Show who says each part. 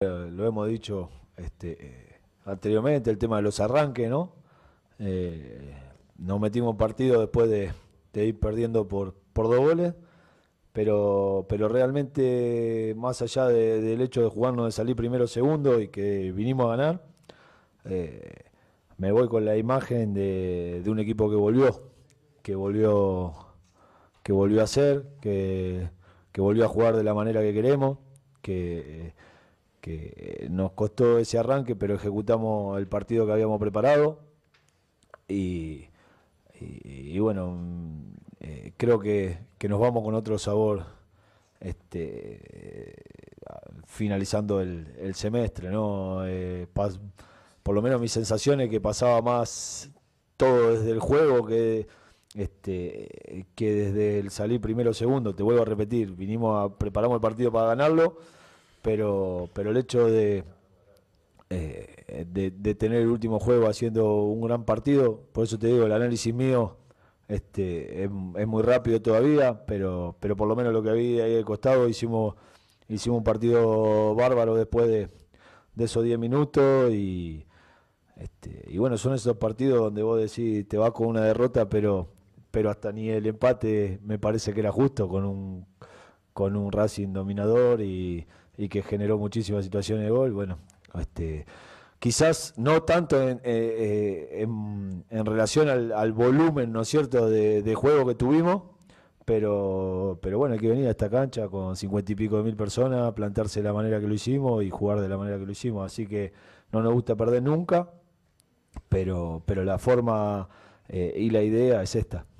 Speaker 1: Eh, lo hemos dicho este, eh, anteriormente, el tema de los arranques, ¿no? Eh, nos metimos partido después de, ir perdiendo por, por dos goles, pero, pero realmente más allá del hecho de jugarnos de salir primero o segundo y que vinimos a ganar, me voy con la imagen de, un equipo que volvió, que volvió, que volvió a ser, que volvió a jugar de la manera que queremos, que eh, nos costó ese arranque, pero ejecutamos el partido que habíamos preparado. Y, y, bueno, mm, eh, creo que, nos vamos con otro sabor este, finalizando el, semestre. ¿no? Eh, por lo menos mis sensaciones que pasaba más todo desde el juego que este que desde el salir primero o segundo te vuelvo a repetir vinimos a preparamos el partido para ganarlo pero, pero el hecho eh, de, de, tener el último juego haciendo un gran partido, por eso te digo, el análisis mío este, es, muy rápido todavía, pero, pero por lo menos lo que vi ahí al costado, hicimos, hicimos un partido bárbaro después de, esos 10 minutos y, este, y bueno, son esos partidos donde vos decís, te vas con una derrota, pero, pero hasta ni el empate me parece que era justo con un con un Racing dominador y, que generó muchísimas situaciones de gol. Bueno, este, quizás no tanto en, eh, eh, relación al, volumen, ¿no es cierto?, de, juego que tuvimos, pero, pero bueno, hay que venir a esta cancha con cincuenta y pico de mil personas, plantarse de la manera que lo hicimos y jugar de la manera que lo hicimos. Así que no nos gusta perder nunca, pero, pero la forma eh, y la idea es esta.